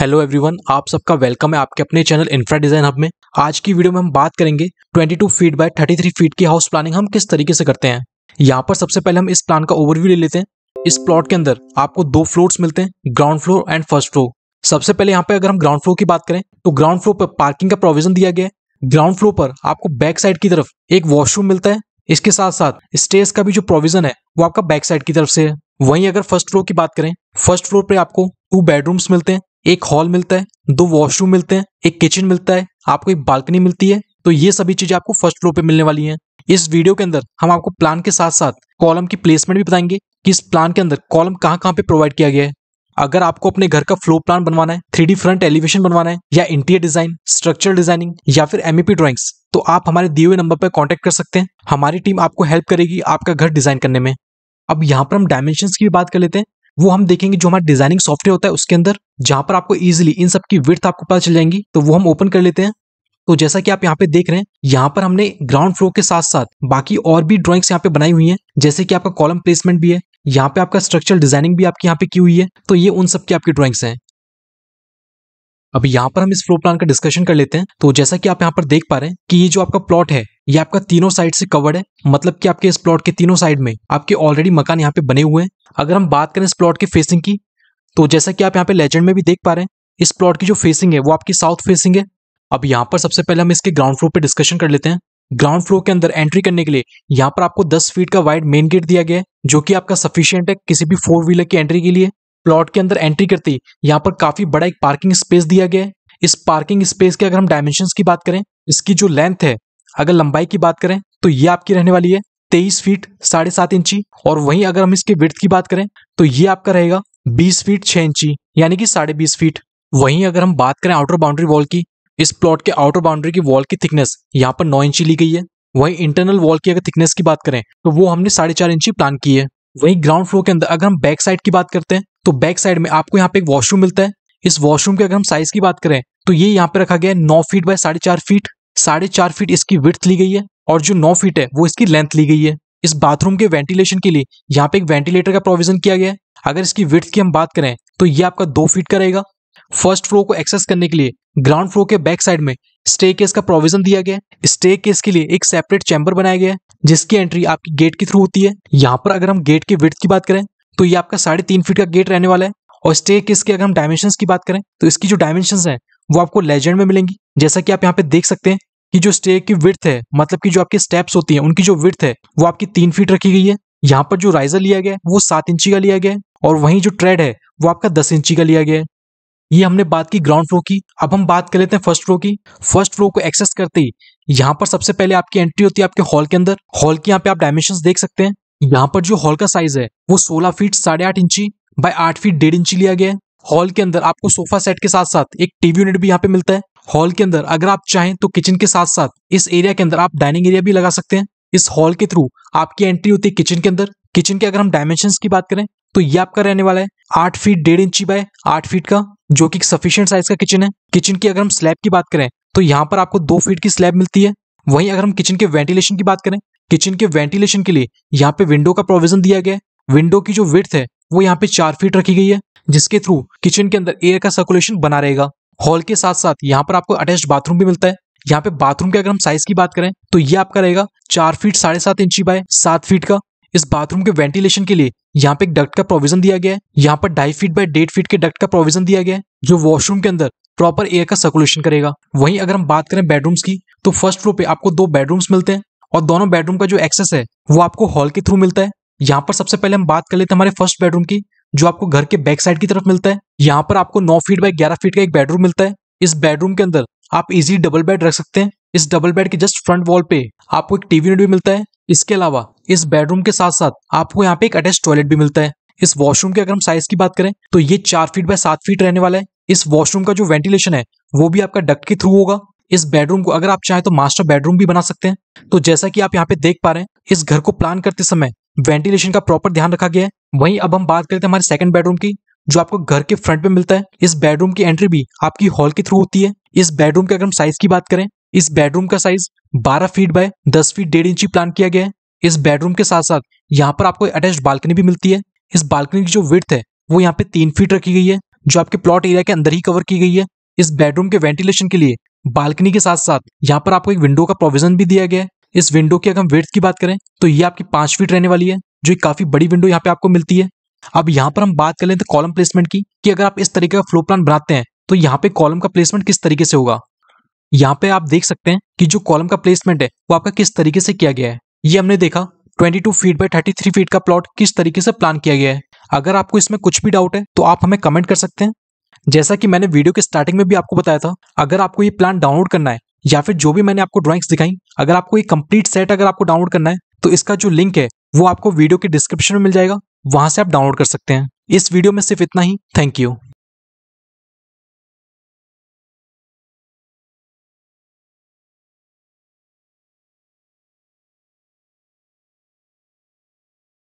hello everyone आप सबका welcome है आपके अपने चैनल इंफ्रा डिजाइन हब में आज की वीडियो में हम बात करेंगे 22 फीट बाय 33 फीट की हाउस प्लानिंग हम किस तरीके से करते हैं यहाँ पर सबसे पहले हम इस प्लान का ओवरव्यू ले लेते हैं इस प्लॉट के अंदर आपको दो फ्लोर्स मिलते हैं ground floor and first floor सबसे पहले यहाँ पे अगर हम ग्राउंड फ्लोर की बात करें तो ग्राउंड फ्लोर पर पार्किंग का प्रोविजन दिया गया है ग्राउंड फ्लोर पर आपको बैक साइड की तरफ एक वॉशरूम मिलता है इसके साथ साथ स्टेज का भी जो प्रोविजन है वो आपका बैक साइड की तरफ से है वहीं अगर फर्स्ट फ्लोर की बात करें फर्स्ट फ्लोर पे आपको टू बेडरूम्स मिलते हैं एक हॉल मिलता है दो वॉशरूम मिलते हैं एक किचन मिलता है आपको एक बालकनी मिलती है तो ये सभी चीजें आपको फर्स्ट फ्लोर पे मिलने वाली हैं इस वीडियो के अंदर हम आपको प्लान के साथ साथ कॉलम की प्लेसमेंट भी बताएंगे कि इस प्लान के अंदर कॉलम कहाँ कहाँ पे प्रोवाइड किया गया है अगर आपको अपने घर का फ्लोर प्लान बनवाना है थ्री फ्रंट एलिवेशन बनवाना है या इंटीरियर डिजाइन स्ट्रक्चर डिजाइनिंग या फिर एमईपी ड्राइंग्स e तो आप हमारे दिए हुए नंबर पर कॉन्टेक्ट कर सकते हैं हमारी टीम आपको हेल्प करेगी आपका घर डिजाइन करने में अब यहाँ पर हम डायमेंशन की भी बात कर लेते हैं वो हम देखेंगे जो हमारा डिजाइनिंग सॉफ्टवेयर होता है उसके अंदर जहां पर आपको इजिली इन सब की विर्थ आपको पता चल जाएंगी तो वो हम ओपन कर लेते हैं तो जैसा कि आप यहाँ पे देख रहे हैं यहाँ पर हमने ग्राउंड फ्लोर के साथ साथ बाकी और भी ड्रॉइंग्स यहाँ पे बनाई हुई हैं जैसे कि आपका कॉलम प्लेसमेंट भी है यहाँ पे आपका स्ट्रक्चरल डिजाइनिंग भी आपकी यहाँ पे की हुई है तो ये उन सब की आपकी ड्रॉइंग्स हैं अब यहाँ पर हम इस फ्लोर प्लान का डिस्कशन कर लेते हैं तो जैसा कि आप यहाँ पर देख पा रहे हैं कि ये जो आपका प्लॉट है ये आपका तीनों साइड से कवर्ड है मतलब कि आपके इस प्लॉट के तीनों साइड में आपके ऑलरेडी मकान यहाँ पे बने हुए हैं अगर हम बात करें इस प्लॉट के फेसिंग की तो जैसा कि आप यहाँ पे लेजेंड में भी देख पा रहे हैं इस प्लॉट की जो फेसिंग है वो आपकी साउथ फेसिंग है अब यहाँ पर सबसे पहले हम इसके ग्राउंड फ्लोर पर डिस्कशन कर लेते हैं ग्राउंड फ्लोर के अंदर एंट्री करने के लिए यहाँ पर आपको दस फीट का वाइड मेन गेट दिया गया है जो कि आपका सफिशियंट है किसी भी फोर व्हीलर की एंट्री के लिए प्लॉट के अंदर एंट्री करते ही यहाँ पर काफी बड़ा एक पार्किंग स्पेस दिया गया है इस पार्किंग स्पेस के अगर हम डायमेंशन की बात करें इसकी जो लेंथ है अगर लंबाई की बात करें तो ये आपकी रहने वाली है तेईस फीट साढ़े सात इंची और वहीं अगर हम इसके विर्थ की बात करें तो ये आपका रहेगा बीस फीट छः इंची यानी कि साढ़े बीस फीट वहीं अगर हम बात करें आउटर बाउंड्री वॉल की इस प्लॉट के आउटर बाउंड्री की वॉल की थिकनेस यहाँ पर नौ इंची ली गई है वहीं इंटरनल वॉल की अगर थिकनेस की बात करें तो वो हमने साढ़े चार इंची प्लान की है वहीं ग्राउंड फ्लोर के अंदर अगर हम बैक साइड की बात करते हैं तो बैक साइड में आपको यहाँ पे एक वॉशरूम मिलता है इस वॉशरूम के अगर हम साइज की बात करें तो ये यहाँ पे रखा गया है नौ फीट बाय साढ़े चार फीट साढ़े चार फीट इसकी विर्थ ली गई है और जो नौ फीट है वो इसकी लेंथ ली गई है इस बाथरूम के वेंटिलेशन के लिए यहाँ पे एक वेंटिलेटर का प्रोविजन किया गया है अगर इसकी विर्थ की हम बात करें तो ये आपका दो फीट का रहेगा फर्स्ट फ्लोर को एक्सेस करने के लिए ग्राउंड फ्लोर के बैक साइड में स्टे केस का प्रोविजन दिया गया है स्टे केस के लिए एक सेपरेट चैम्बर बनाया गया है जिसकी एंट्री आपकी गेट के थ्रू होती है यहाँ पर अगर हम गेट के विर्थ की बात करें तो ये आपका साढ़े तीन फीट का गेट रहने वाला है और स्टे केस के अगर हम डायमेंशन की बात करें तो इसकी जो डायमेंशन है वो आपको लेजेंड में मिलेंगी जैसा कि आप यहाँ पे देख सकते हैं कि जो स्टे की विर्थ है मतलब कि जो आपकी स्टेप्स होती है उनकी जो विर्थ है वो आपकी तीन फीट रखी गई है यहाँ पर जो राइजर लिया गया है वो सात इंची का लिया गया है और वहीं जो ट्रेड है वो आपका दस इंची का लिया गया है ये हमने बात की ग्राउंड फ्लो की अब हम बात कर लेते हैं फर्स्ट फ्लो की फर्स्ट फ्लो को एक्सेस करते ही यहाँ पर सबसे पहले आपकी एंट्री होती है आपके हॉल के अंदर हॉल की यहाँ पे आप डायमेंशन देख सकते हैं यहाँ पर जो हॉल का साइज है वो सोलह फीट साढ़े आठ इंची बाय आठ फीट डेढ़ इंची लिया गया है हॉल के अंदर आपको सोफा सेट के साथ साथ एक टीवी यूनिट भी यहाँ पे मिलता है हॉल के अंदर अगर आप चाहें तो किचन के साथ साथ इस एरिया के अंदर आप डाइनिंग एरिया भी लगा सकते हैं इस हॉल के थ्रू आपकी एंट्री होती है किचन के अंदर किचन के अगर हम डायमेंशन की बात करें तो ये आपका रहने वाला है आठ फीट डेढ़ इंची बाय आठ फीट का जो कि सफिशियंट साइज का किचन है किचन की अगर हम स्लैब की बात करें तो यहाँ पर आपको दो फीट की स्लैब मिलती है वहीं अगर हम किचन के वेंटिलेशन की बात करें किचन के वेंटिलेशन के लिए यहाँ पे विंडो का प्रोविजन दिया गया है विंडो की जो विथ है वो यहाँ पे चार फीट रखी गई है जिसके थ्रू किचन के अंदर एयर का सर्कुलेशन बना रहेगा हॉल के साथ साथ यहाँ पर आपको अटैच बाथरूम भी मिलता है यहाँ पे बाथरूम के अगर हम साइज की बात करें तो ये आपका रहेगा चार फीट साढ़े सात इंची बाय सात फीट का इस बाथरूम के वेंटिलेशन के लिए यहाँ पे एक डक्ट का प्रोविजन दिया गया है यहाँ पर ढाई फीट बाय डेढ़ फीट के डक्ट का प्रोविजन दिया गया है जो वॉशरूम के अंदर प्रॉपर एयर का सर्कुलेशन करेगा वहीं अगर हम बात करें बेडरूम्स की तो फर्स्ट फ्लोर पे आपको दो बेडरूम्स मिलते हैं और दोनों बेडरूम का जो एक्सेस है वो आपको हॉल के थ्रू मिलता है यहाँ पर सबसे पहले हम बात कर लेते हैं हमारे फर्स्ट बेडरूम की जो आपको घर के बैक साइड की तरफ मिलता है यहाँ पर आपको नौ फीट बाय ग्यारह फीट का एक बेडरूम मिलता है इस बेडरूम के अंदर आप इजी डबल बेड रख सकते हैं इस डबल बेड के जस्ट फ्रंट वॉल पे आपको एक टीवी यूनिट भी मिलता है इसके अलावा इस बेडरूम के साथ साथ आपको यहाँ पे एक अटैच टॉयलेट भी मिलता है इस वॉशरूम के अगर हम साइज की बात करें तो ये चार फीट बाय सात फीट रहने वाला है इस वॉशरूम का जो वेंटिलेशन है वो भी आपका डक के थ्रू होगा इस बेडरूम को अगर आप चाहें तो मास्टर बेडरूम भी बना सकते हैं तो जैसा कि आप यहाँ पे देख पा रहे हैं इस घर को प्लान करते समय वेंटिलेशन का प्रॉपर ध्यान रखा गया है वहीं अब हम बात करते हैं हमारे सेकंड बेडरूम की जो आपको घर के फ्रंट पे मिलता है इस बेडरूम की एंट्री भी आपकी हॉल के थ्रू होती है इस बेडरूम के अगर हम साइज की बात करें इस बेडरूम का साइज 12 फीट बाय 10 फीट डेढ़ इंची प्लान किया गया है इस बेडरूम के साथ साथ यहाँ पर आपको अटैच बालकनी भी मिलती है इस बालकनी की जो विर्थ है वो यहाँ पे तीन फीट रखी गई है जो आपके प्लॉट एरिया के अंदर ही कवर की गई है इस बेडरूम के वेंटिलेशन के लिए बालकनी के साथ साथ यहाँ पर आपको एक विंडो का प्रोविजन भी दिया गया है इस विंडो की अगर हम वेथ की बात करें तो ये आपकी पांच फीट रहने वाली है जो काफी बड़ी विंडो यहाँ पे आपको मिलती है अब यहाँ पर हम बात कर लेते तो कॉलम प्लेसमेंट की कि अगर आप इस तरीके का फ्लो प्लान बनाते हैं तो यहाँ पे कॉलम का प्लेसमेंट किस तरीके से होगा यहाँ पे आप देख सकते हैं कि जो कॉलम का प्लेसमेंट है वो आपका किस तरीके से किया गया है ये हमने देखा 22 फीट बाय 33 फीट का प्लॉट किस तरीके से प्लान किया गया है अगर आपको इसमें कुछ भी डाउट है तो आप हमें कमेंट कर सकते हैं जैसा कि मैंने वीडियो के स्टार्टिंग में भी आपको बताया था अगर आपको ये प्लान डाउनलोड करना है या फिर जो भी मैंने आपको ड्रॉइंग्स दिखाई अगर आपको एक कंप्लीट सेट अगर आपको डाउनलोड करना है तो इसका जो लिंक है वो आपको वीडियो के डिस्क्रिप्शन में मिल जाएगा वहां से आप डाउनलोड कर सकते हैं इस वीडियो में सिर्फ इतना ही थैंक यू